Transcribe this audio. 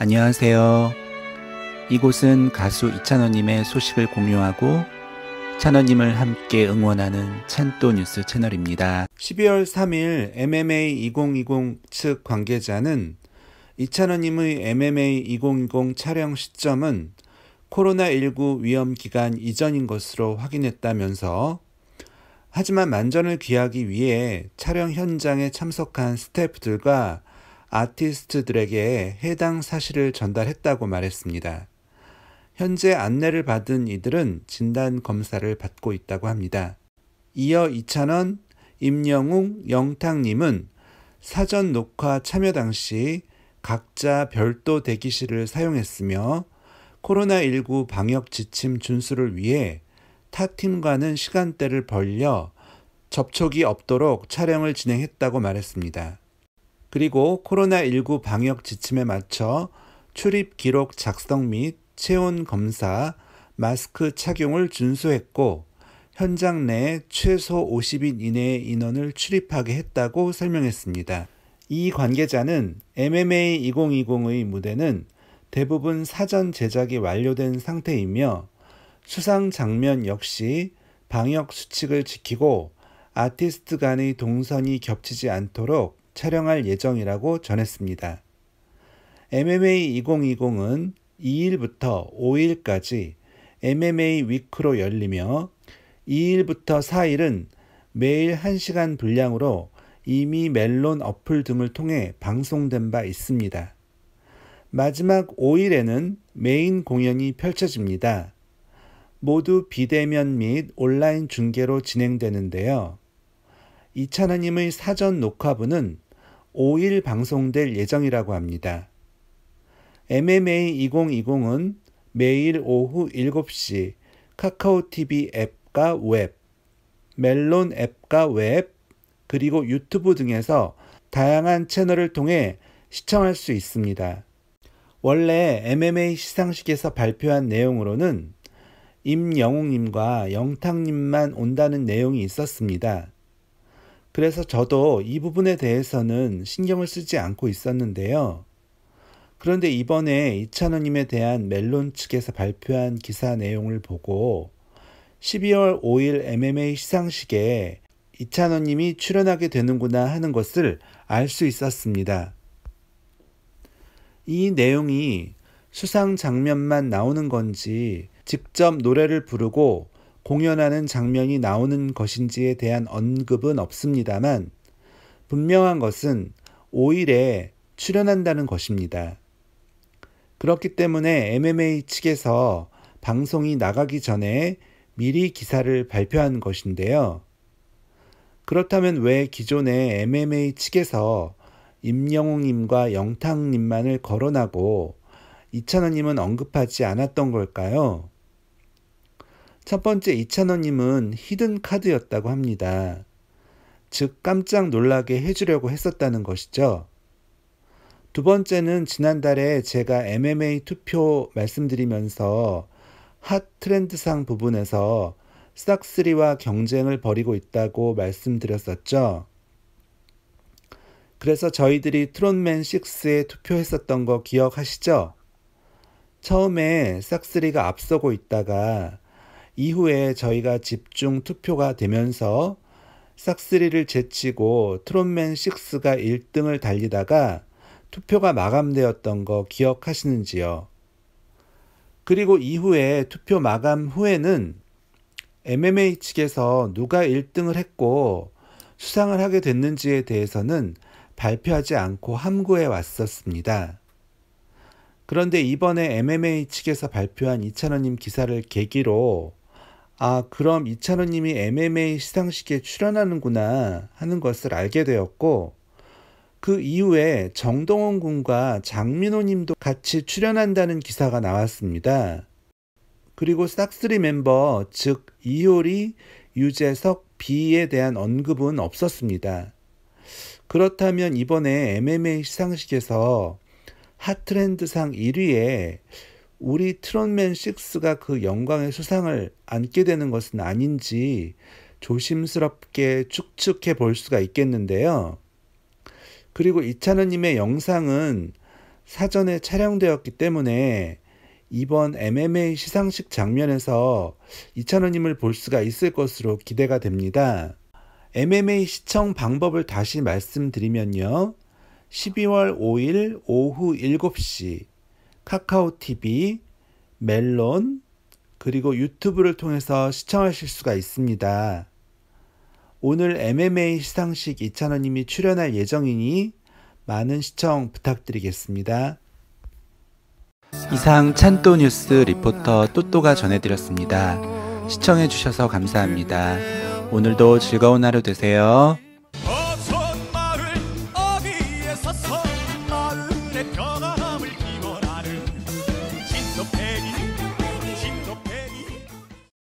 안녕하세요. 이곳은 가수 이찬원님의 소식을 공유하고 찬원님을 함께 응원하는 찬또 뉴스 채널입니다. 12월 3일 MMA 2020 측 관계자는 이찬원님의 MMA 2020 촬영 시점은 코로나19 위험 기간 이전인 것으로 확인했다면서 하지만 만전을 귀하기 위해 촬영 현장에 참석한 스태프들과 아티스트들에게 해당 사실을 전달했다고 말했습니다. 현재 안내를 받은 이들은 진단 검사를 받고 있다고 합니다. 이어 이찬원, 임영웅, 영탁님은 사전 녹화 참여 당시 각자 별도 대기실을 사용했으며 코로나19 방역 지침 준수를 위해 타 팀과는 시간대를 벌려 접촉이 없도록 촬영을 진행했다고 말했습니다. 그리고 코로나19 방역 지침에 맞춰 출입 기록 작성 및 체온 검사, 마스크 착용을 준수했고 현장 내 최소 50인 이내의 인원을 출입하게 했다고 설명했습니다. 이 관계자는 MMA 2020의 무대는 대부분 사전 제작이 완료된 상태이며 수상 장면 역시 방역 수칙을 지키고 아티스트 간의 동선이 겹치지 않도록 촬영할 예정이라고 전했습니다. MMA 2020은 2일부터 5일까지 MMA 위크로 열리며 2일부터 4일은 매일 1시간 분량으로 이미 멜론 어플 등을 통해 방송된 바 있습니다. 마지막 5일에는 메인 공연이 펼쳐집니다. 모두 비대면 및 온라인 중계로 진행되는데요. 이찬하님의 사전 녹화분은 5일 방송될 예정이라고 합니다. MMA 2020은 매일 오후 7시 카카오 TV 앱과 웹, 멜론 앱과 웹, 그리고 유튜브 등에서 다양한 채널을 통해 시청할 수 있습니다. 원래 MMA 시상식에서 발표한 내용으로는 임영웅님과 영탁님만 온다는 내용이 있었습니다. 그래서 저도 이 부분에 대해서는 신경을 쓰지 않고 있었는데요. 그런데 이번에 이찬원님에 대한 멜론 측에서 발표한 기사 내용을 보고 12월 5일 MMA 시상식에 이찬원님이 출연하게 되는구나 하는 것을 알 수 있었습니다. 이 내용이 수상 장면만 나오는 건지 직접 노래를 부르고 공연하는 장면이 나오는 것인지에 대한 언급은 없습니다만 분명한 것은 5일에 출연한다는 것입니다. 그렇기 때문에 MMA 측에서 방송이 나가기 전에 미리 기사를 발표한 것인데요. 그렇다면 왜 기존의 MMA 측에서 임영웅님과 영탁님만을 거론하고 이찬원님은 언급하지 않았던 걸까요? 첫 번째 이찬원님은 히든 카드였다고 합니다. 즉, 깜짝 놀라게 해주려고 했었다는 것이죠. 두 번째는 지난달에 제가 MMA 투표 말씀드리면서 핫 트렌드상 부분에서 싹쓰리와 경쟁을 벌이고 있다고 말씀드렸었죠. 그래서 저희들이 트롯맨 6에 투표했었던 거 기억하시죠? 처음에 싹쓰리가 앞서고 있다가 이후에 저희가 집중 투표가 되면서 싹스리를 제치고 트롯맨 6가 1등을 달리다가 투표가 마감되었던 거 기억하시는지요? 그리고 이후에 투표 마감 후에는 MMA 측에서 누가 1등을 했고 수상을 하게 됐는지에 대해서는 발표하지 않고 함구해 왔었습니다. 그런데 이번에 MMA 측에서 발표한 이찬원님 기사를 계기로 아, 그럼 이찬호 님이 MMA 시상식에 출연하는구나 하는 것을 알게 되었고, 그 이후에 정동원 군과 장민호 님도 같이 출연한다는 기사가 나왔습니다. 그리고 싹스리 멤버, 즉, 이효리, 유재석, B에 대한 언급은 없었습니다. 그렇다면 이번에 MMA 시상식에서 핫트렌드상 1위에 우리 트롯맨 6가 그 영광의 수상을 안게 되는 것은 아닌지 조심스럽게 축축해 볼 수가 있겠는데요. 그리고 이찬우님의 영상은 사전에 촬영되었기 때문에 이번 MMA 시상식 장면에서 이찬우님을 볼 수가 있을 것으로 기대가 됩니다. MMA 시청 방법을 다시 말씀드리면요. 12월 5일 오후 7시 카카오TV, 멜론, 그리고 유튜브를 통해서 시청하실 수가 있습니다. 오늘 MMA 시상식 이찬원님이 출연할 예정이니 많은 시청 부탁드리겠습니다. 이상 찬또 뉴스 리포터 또또가 전해드렸습니다. 시청해주셔서 감사합니다. 오늘도 즐거운 하루 되세요.